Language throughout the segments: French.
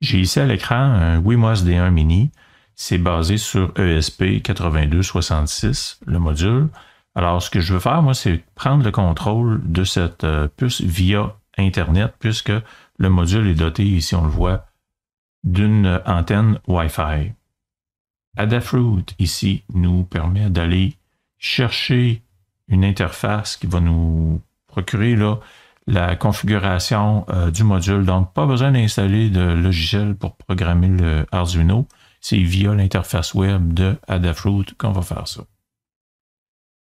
J'ai ici à l'écran un WiMOS D1 Mini. C'est basé sur e ESP8266, le module. Alors, ce que je veux faire, moi, c'est prendre le contrôle de cette euh, puce via Internet, puisque le module est doté, ici on le voit, d'une euh, antenne Wi-Fi. Adafruit, ici, nous permet d'aller chercher une interface qui va nous procurer là, la configuration euh, du module. Donc, pas besoin d'installer de logiciel pour programmer le Arduino. C'est via l'interface web de Adafruit qu'on va faire ça.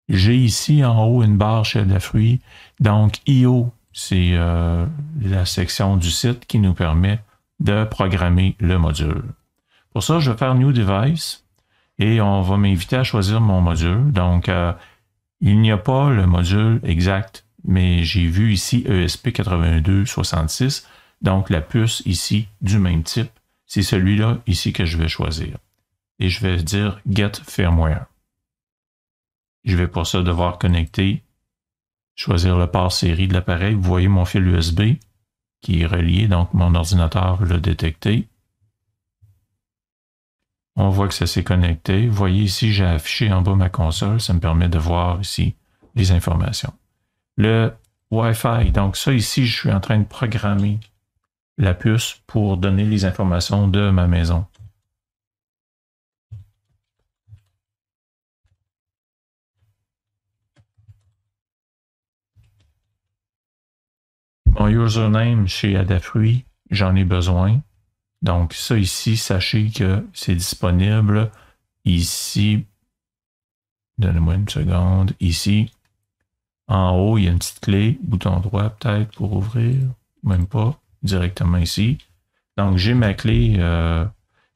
J'ai ici en haut une barre chez Adafruit. Donc, IO, c'est euh, la section du site qui nous permet de programmer le module. Pour ça, je vais faire New Device et on va m'inviter à choisir mon module. Donc, euh, il n'y a pas le module exact mais j'ai vu ici e ESP8266, donc la puce ici du même type. C'est celui-là ici que je vais choisir. Et je vais dire Get Firmware. Je vais pour ça devoir connecter, choisir le port série de l'appareil. Vous voyez mon fil USB qui est relié, donc mon ordinateur l'a détecté. On voit que ça s'est connecté. Vous voyez ici, j'ai affiché en bas ma console. Ça me permet de voir ici les informations le Wi-Fi. Donc ça ici, je suis en train de programmer la puce pour donner les informations de ma maison. Mon username chez Adafruit, j'en ai besoin. Donc ça ici, sachez que c'est disponible ici. Donnez-moi une seconde. Ici, en haut, il y a une petite clé, bouton droit peut-être pour ouvrir, même pas, directement ici. Donc, j'ai ma clé euh,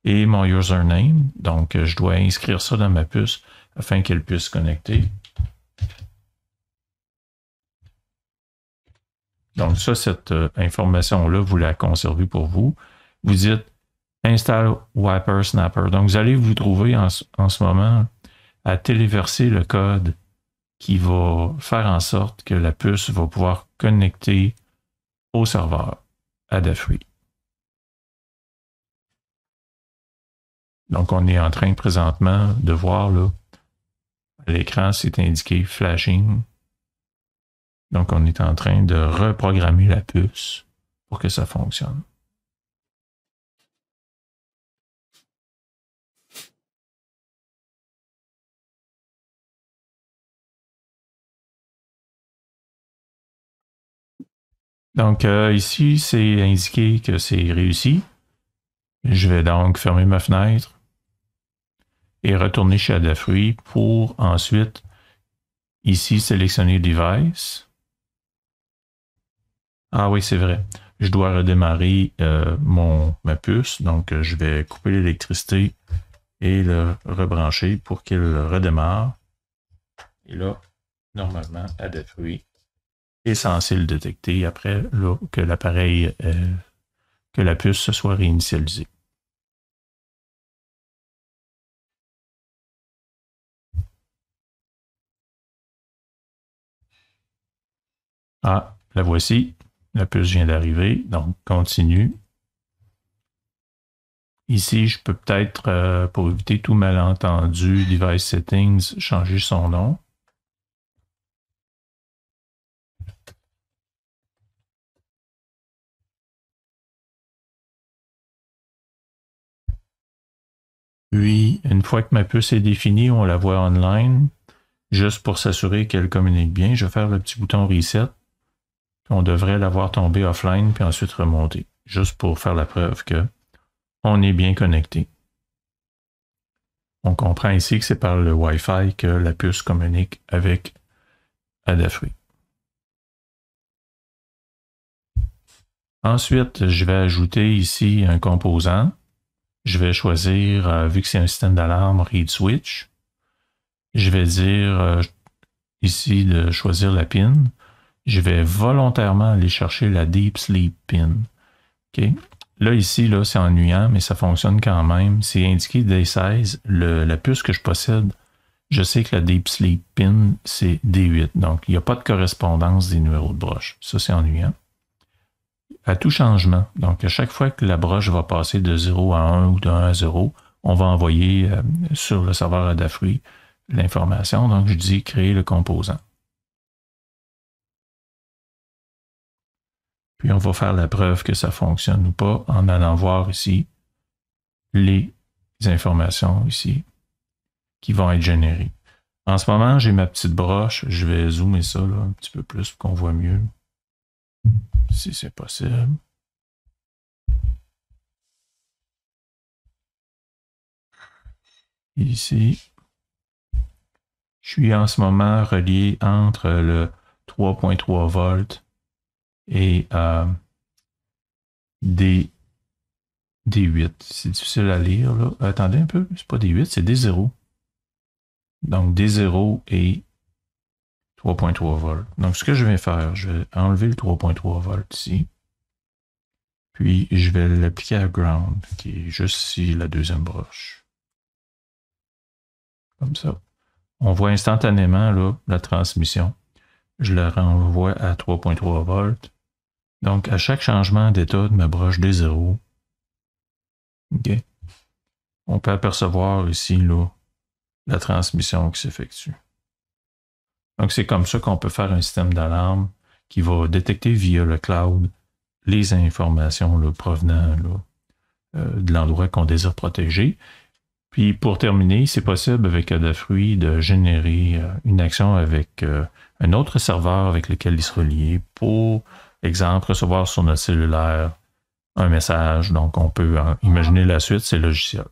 et mon username. Donc, je dois inscrire ça dans ma puce afin qu'elle puisse se connecter. Donc, ça, cette euh, information-là, vous la conservez pour vous. Vous dites install Wiper Snapper. Donc, vous allez vous trouver en, en ce moment à téléverser le code qui va faire en sorte que la puce va pouvoir connecter au serveur Adafruit. Donc, on est en train présentement de voir là, à l'écran, c'est indiqué flashing. Donc, on est en train de reprogrammer la puce pour que ça fonctionne. Donc euh, ici, c'est indiqué que c'est réussi. Je vais donc fermer ma fenêtre et retourner chez Adafruit pour ensuite ici sélectionner Device. Ah oui, c'est vrai. Je dois redémarrer euh, mon, ma puce, donc euh, je vais couper l'électricité et le rebrancher pour qu'il redémarre. Et là, normalement, Adafruit est censé le détecter après que l'appareil, euh, que la puce se soit réinitialisée. Ah, la voici. La puce vient d'arriver, donc continue. Ici, je peux peut-être, euh, pour éviter tout malentendu, Device Settings, changer son nom. Oui, une fois que ma puce est définie, on la voit online. Juste pour s'assurer qu'elle communique bien, je vais faire le petit bouton Reset. On devrait la voir tomber offline, puis ensuite remonter. Juste pour faire la preuve que on est bien connecté. On comprend ici que c'est par le Wi-Fi que la puce communique avec Adafruit. Ensuite, je vais ajouter ici un composant je vais choisir, euh, vu que c'est un système d'alarme, read switch. Je vais dire euh, ici de choisir la pin. Je vais volontairement aller chercher la deep sleep pin. Okay. Là, ici, là, c'est ennuyant, mais ça fonctionne quand même. C'est indiqué D16. Le, la puce que je possède, je sais que la deep sleep pin, c'est D8. Donc, il n'y a pas de correspondance des numéros de broche. Ça, c'est ennuyant tout changement. Donc, à chaque fois que la broche va passer de 0 à 1 ou de 1 à 0, on va envoyer euh, sur le serveur Adafruit l'information. Donc, je dis créer le composant. Puis, on va faire la preuve que ça fonctionne ou pas en allant voir ici les informations ici qui vont être générées. En ce moment, j'ai ma petite broche. Je vais zoomer ça un petit peu plus pour qu'on voit mieux si c'est possible. Ici, je suis en ce moment relié entre le 3.3 volts et euh, D, 8 C'est difficile à lire. Là. Attendez un peu, c'est pas des 8 c'est des 0 Donc des 0 et 3.3 volts. Donc, ce que je vais faire, je vais enlever le 3.3 volts ici. Puis, je vais l'appliquer à ground, qui est juste ici, la deuxième broche. Comme ça. On voit instantanément là, la transmission. Je la renvoie à 3.3 volts. Donc, à chaque changement d'état de ma broche des 0 ok, on peut apercevoir ici là, la transmission qui s'effectue. Donc, c'est comme ça qu'on peut faire un système d'alarme qui va détecter via le cloud les informations provenant euh, de l'endroit qu'on désire protéger. Puis pour terminer, c'est possible avec Adafruit euh, de générer euh, une action avec un autre serveur avec lequel il se relie pour, exemple, recevoir sur notre cellulaire un message. Donc on peut imaginer la suite, c'est logiciel.